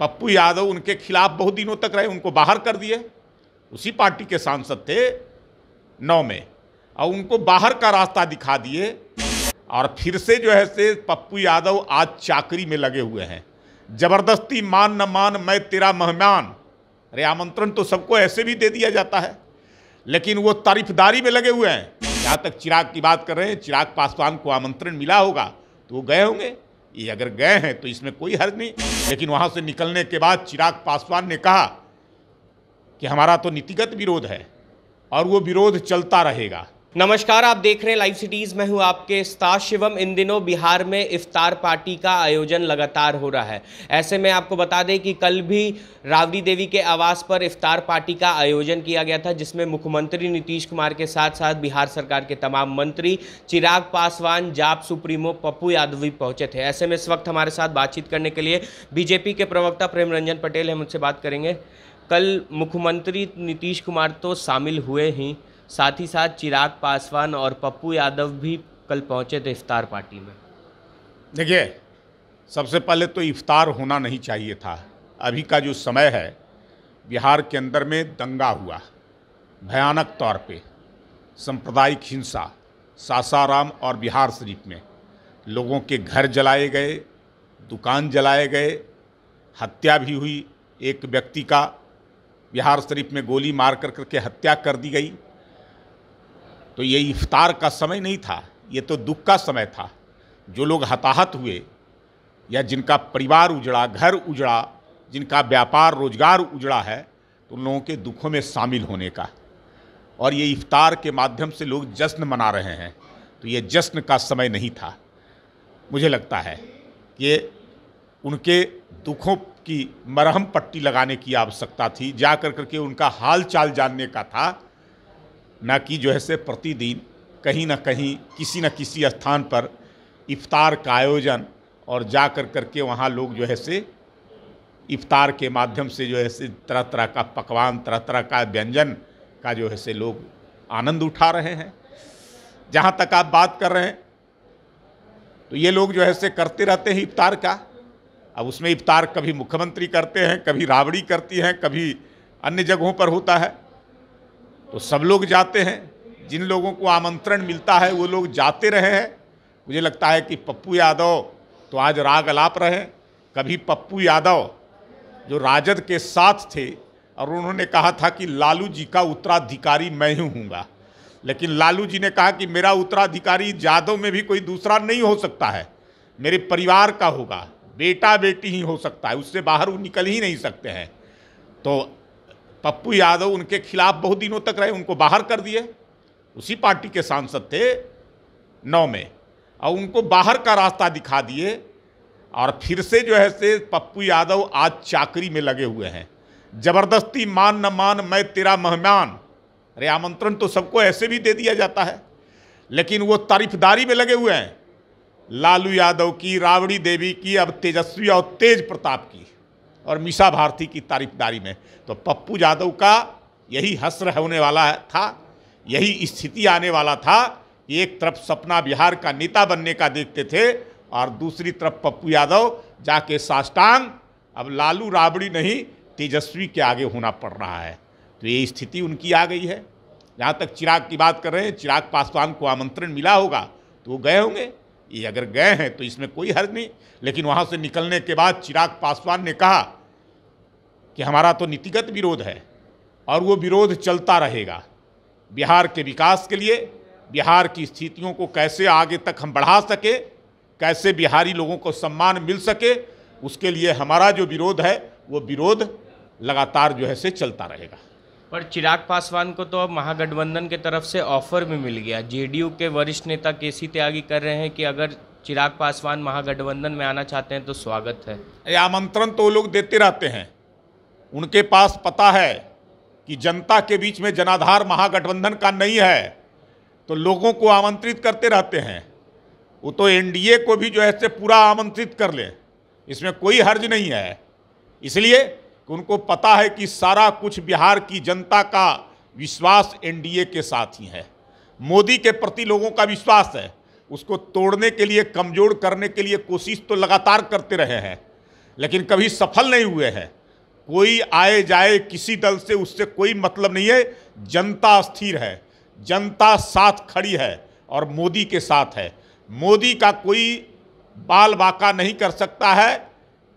पप्पू यादव उनके खिलाफ बहुत दिनों तक रहे उनको बाहर कर दिए उसी पार्टी के सांसद थे नौ में और उनको बाहर का रास्ता दिखा दिए और फिर से जो है से पप्पू यादव आज चाकरी में लगे हुए हैं जबरदस्ती मान न मान मैं तेरा मेहमान अरे आमंत्रण तो सबको ऐसे भी दे दिया जाता है लेकिन वो तारीफदारी में लगे हुए हैं यहाँ तक चिराग की बात कर रहे हैं चिराग पासवान को आमंत्रण मिला होगा तो वो गए होंगे ये अगर गए हैं तो इसमें कोई हर्ज नहीं लेकिन वहाँ से निकलने के बाद चिराग पासवान ने कहा कि हमारा तो नीतिगत विरोध है और वो विरोध चलता रहेगा नमस्कार आप देख रहे हैं लाइव सिटीज़ में हूं आपके स्तार शिवम इन दिनों बिहार में इफ्तार पार्टी का आयोजन लगातार हो रहा है ऐसे में आपको बता दें कि कल भी रावड़ी देवी के आवास पर इफ्तार पार्टी का आयोजन किया गया था जिसमें मुख्यमंत्री नीतीश कुमार के साथ साथ बिहार सरकार के तमाम मंत्री चिराग पासवान जाप सुप्रीमो पप्पू यादव भी पहुंचे थे ऐसे में इस वक्त हमारे साथ बातचीत करने के लिए बीजेपी के प्रवक्ता प्रेम रंजन पटेल हम उनसे बात करेंगे कल मुख्यमंत्री नीतीश कुमार तो शामिल हुए ही साथ ही साथ चिराग पासवान और पप्पू यादव भी कल पहुंचे थे इफ्तार पार्टी में देखिए सबसे पहले तो इफ्तार होना नहीं चाहिए था अभी का जो समय है बिहार के अंदर में दंगा हुआ भयानक तौर पे सांप्रदायिक हिंसा सासाराम और बिहार शरीफ में लोगों के घर जलाए गए दुकान जलाए गए हत्या भी हुई एक व्यक्ति का बिहार शरीफ में गोली मार कर करके हत्या कर दी गई तो ये इफ्तार का समय नहीं था ये तो दुख का समय था जो लोग हताहत हुए या जिनका परिवार उजड़ा घर उजड़ा जिनका व्यापार रोजगार उजड़ा है तो उन लोगों के दुखों में शामिल होने का और ये इफ्तार के माध्यम से लोग जश्न मना रहे हैं तो ये जश्न का समय नहीं था मुझे लगता है कि उनके दुखों की मरहम पट्टी लगाने की आवश्यकता थी जा कर करके उनका हाल चाल जानने का था ना कि जो है से प्रतिदिन कहीं ना कहीं किसी न किसी स्थान पर इफ्तार का आयोजन और जा कर करके वहाँ लोग जो है से इफ्तार के माध्यम से जो है से तरह तरह का पकवान तरह तरह का व्यंजन का जो है से लोग आनंद उठा रहे हैं जहाँ तक आप बात कर रहे हैं तो ये लोग जो है से करते रहते हैं इफ्तार का अब उसमें इफ्तार कभी मुख्यमंत्री करते हैं कभी राबड़ी करती हैं कभी अन्य जगहों पर होता है तो सब लोग जाते हैं जिन लोगों को आमंत्रण मिलता है वो लोग जाते रहे हैं मुझे लगता है कि पप्पू यादव तो आज राग अलाप रहे कभी पप्पू यादव जो राजद के साथ थे और उन्होंने कहा था कि लालू जी का उत्तराधिकारी मैं ही हूँगा लेकिन लालू जी ने कहा कि मेरा उत्तराधिकारी यादव में भी कोई दूसरा नहीं हो सकता है मेरे परिवार का होगा बेटा बेटी ही हो सकता है उससे बाहर वो निकल ही नहीं सकते हैं तो पप्पू यादव उनके खिलाफ बहुत दिनों तक रहे उनको बाहर कर दिए उसी पार्टी के सांसद थे नौ में और उनको बाहर का रास्ता दिखा दिए और फिर से जो है से पप्पू यादव आज चाकरी में लगे हुए हैं जबरदस्ती मान न मान मैं तेरा मेहमान अरे आमंत्रण तो सबको ऐसे भी दे दिया जाता है लेकिन वो तारीफदारी में लगे हुए हैं लालू यादव की रावड़ी देवी की अब तेजस्वी और तेज प्रताप की और मीसा भारती की तारीफदारी में तो पप्पू यादव का यही हस्र होने वाला था यही स्थिति आने वाला था कि एक तरफ सपना बिहार का नेता बनने का देखते थे और दूसरी तरफ पप्पू यादव जाके साष्टांग अब लालू राबड़ी नहीं तेजस्वी के आगे होना पड़ रहा है तो ये स्थिति उनकी आ गई है जहाँ तक चिराग की बात कर रहे हैं चिराग पासवान को आमंत्रण मिला होगा तो वो गए होंगे ये अगर गए हैं तो इसमें कोई हर्ज नहीं लेकिन वहाँ से निकलने के बाद चिराग पासवान ने कहा कि हमारा तो नीतिगत विरोध है और वो विरोध चलता रहेगा बिहार के विकास के लिए बिहार की स्थितियों को कैसे आगे तक हम बढ़ा सके कैसे बिहारी लोगों को सम्मान मिल सके उसके लिए हमारा जो विरोध है वो विरोध लगातार जो है से चलता रहेगा पर चिराग पासवान को तो अब महागठबंधन के तरफ से ऑफर भी मिल गया जेडीयू के वरिष्ठ नेता सी त्यागी कर रहे हैं कि अगर चिराग पासवान महागठबंधन में आना चाहते हैं तो स्वागत है आमंत्रण तो वो लोग देते रहते हैं उनके पास पता है कि जनता के बीच में जनाधार महागठबंधन का नहीं है तो लोगों को आमंत्रित करते रहते हैं वो तो एनडीए को भी जो है से पूरा आमंत्रित कर ले इसमें कोई हर्ज नहीं है इसलिए उनको पता है कि सारा कुछ बिहार की जनता का विश्वास एनडीए के साथ ही है मोदी के प्रति लोगों का विश्वास है उसको तोड़ने के लिए कमजोर करने के लिए कोशिश तो लगातार करते रहे हैं लेकिन कभी सफल नहीं हुए हैं कोई आए जाए किसी दल से उससे कोई मतलब नहीं है जनता स्थिर है जनता साथ खड़ी है और मोदी के साथ है मोदी का कोई बाल बाका नहीं कर सकता है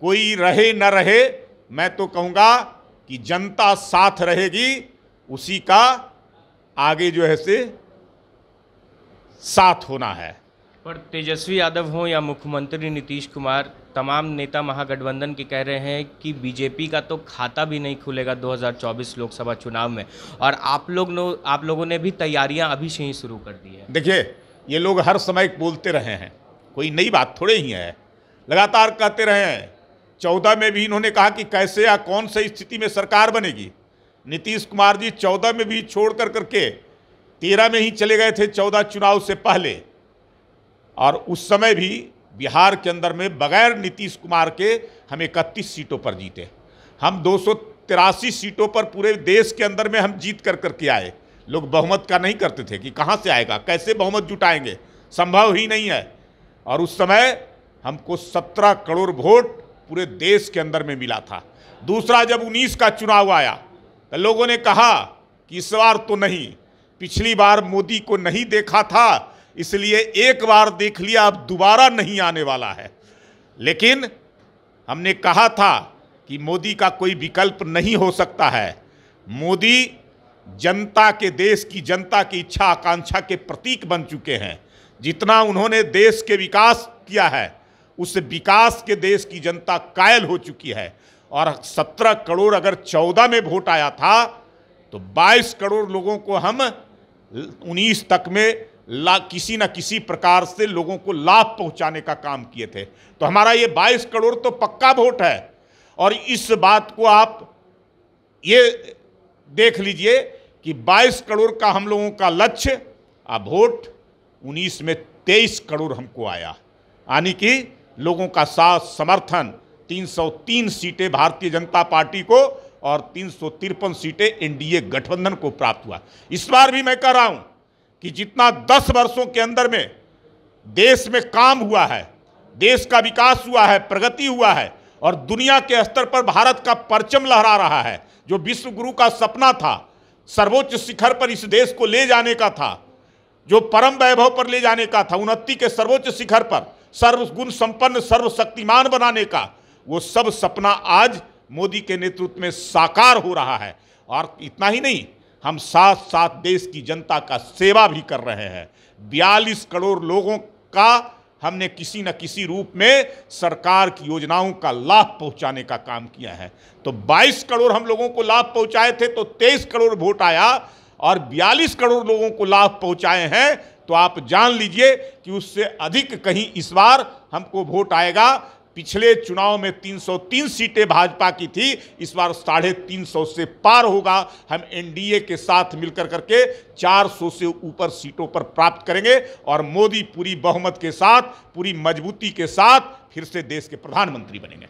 कोई रहे न रहे मैं तो कहूँगा कि जनता साथ रहेगी उसी का आगे जो है से साथ होना है पर तेजस्वी यादव हों या मुख्यमंत्री नीतीश कुमार तमाम नेता महागठबंधन के कह रहे हैं कि बीजेपी का तो खाता भी नहीं खुलेगा 2024 लोकसभा चुनाव में और आप लोग नो आप लोगों ने भी तैयारियां अभी से ही शुरू कर दी है देखिए ये लोग हर समय बोलते रहे हैं कोई नई बात थोड़े ही है लगातार कहते रहे हैं चौदह में भी इन्होंने कहा कि कैसे या कौन सी स्थिति में सरकार बनेगी नीतीश कुमार जी चौदह में भी छोड़ कर करके तेरह में ही चले गए थे चौदह चुनाव से पहले और उस समय भी बिहार के अंदर में बगैर नीतीश कुमार के हम इकतीस सीटों पर जीते हम दो सीटों पर पूरे देश के अंदर में हम जीत कर करके आए लोग बहुमत का नहीं करते थे कि कहाँ से आएगा कैसे बहुमत जुटाएंगे संभव ही नहीं है और उस समय हमको 17 करोड़ वोट पूरे देश के अंदर में मिला था दूसरा जब 19 का चुनाव आया तो लोगों ने कहा कि इस बार तो नहीं पिछली बार मोदी को नहीं देखा था इसलिए एक बार देख लिया अब दोबारा नहीं आने वाला है लेकिन हमने कहा था कि मोदी का कोई विकल्प नहीं हो सकता है मोदी जनता के देश की जनता की इच्छा आकांक्षा के प्रतीक बन चुके हैं जितना उन्होंने देश के विकास किया है उस विकास के देश की जनता कायल हो चुकी है और 17 करोड़ अगर 14 में वोट आया था तो 22 करोड़ लोगों को हम 19 तक में ला किसी ना किसी प्रकार से लोगों को लाभ पहुंचाने का काम किए थे तो हमारा ये 22 करोड़ तो पक्का वोट है और इस बात को आप ये देख लीजिए कि 22 करोड़ का हम लोगों का लक्ष्य अब वोट 19 में 23 करोड़ हमको आया यानी कि लोगों का साथ समर्थन 303 सीटें भारतीय जनता पार्टी को और तीन सीटें एनडीए गठबंधन को प्राप्त हुआ इस बार भी मैं कह रहा हूं कि जितना दस वर्षों के अंदर में देश में काम हुआ है देश का विकास हुआ है प्रगति हुआ है और दुनिया के स्तर पर भारत का परचम लहरा रहा है जो विश्व गुरु का सपना था सर्वोच्च शिखर पर इस देश को ले जाने का था जो परम वैभव पर ले जाने का था उन्नति के सर्वोच्च शिखर पर सर्वगुण संपन्न सर्वशक्तिमान बनाने का वो सब सपना आज मोदी के नेतृत्व में साकार हो रहा है और इतना ही नहीं हम साथ साथ देश की जनता का सेवा भी कर रहे हैं बयालीस करोड़ लोगों का हमने किसी न किसी रूप में सरकार की योजनाओं का लाभ पहुंचाने का काम किया है तो 22 करोड़ हम लोगों को लाभ पहुंचाए थे तो 23 करोड़ वोट आया और 42 करोड़ लोगों को लाभ पहुंचाए हैं तो आप जान लीजिए कि उससे अधिक कहीं इस बार हमको वोट आएगा पिछले चुनाव में 303 सीटें भाजपा की थी इस बार साढ़े तीन सौ से पार होगा हम एनडीए के साथ मिलकर करके 400 से ऊपर सीटों पर प्राप्त करेंगे और मोदी पूरी बहुमत के साथ पूरी मजबूती के साथ फिर से देश के प्रधानमंत्री बनेंगे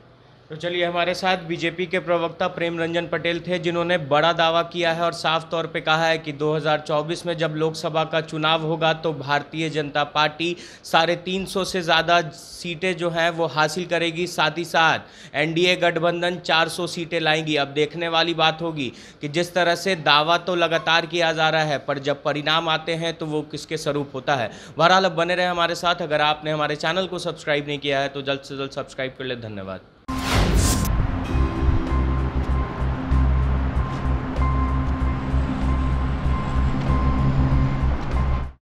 तो चलिए हमारे साथ बीजेपी के प्रवक्ता प्रेम रंजन पटेल थे जिन्होंने बड़ा दावा किया है और साफ तौर पे कहा है कि 2024 में जब लोकसभा का चुनाव होगा तो भारतीय जनता पार्टी साढ़े तीन से ज़्यादा सीटें जो हैं वो हासिल करेगी साथ ही साथ एनडीए गठबंधन 400 सीटें लाएंगी अब देखने वाली बात होगी कि जिस तरह से दावा तो लगातार किया जा रहा है पर जब परिणाम आते हैं तो वो किसके स्वरूप होता है बहरहाल अब बने रहे हमारे साथ अगर आपने हमारे चैनल को सब्सक्राइब नहीं किया है तो जल्द से जल्द सब्सक्राइब कर ले धन्यवाद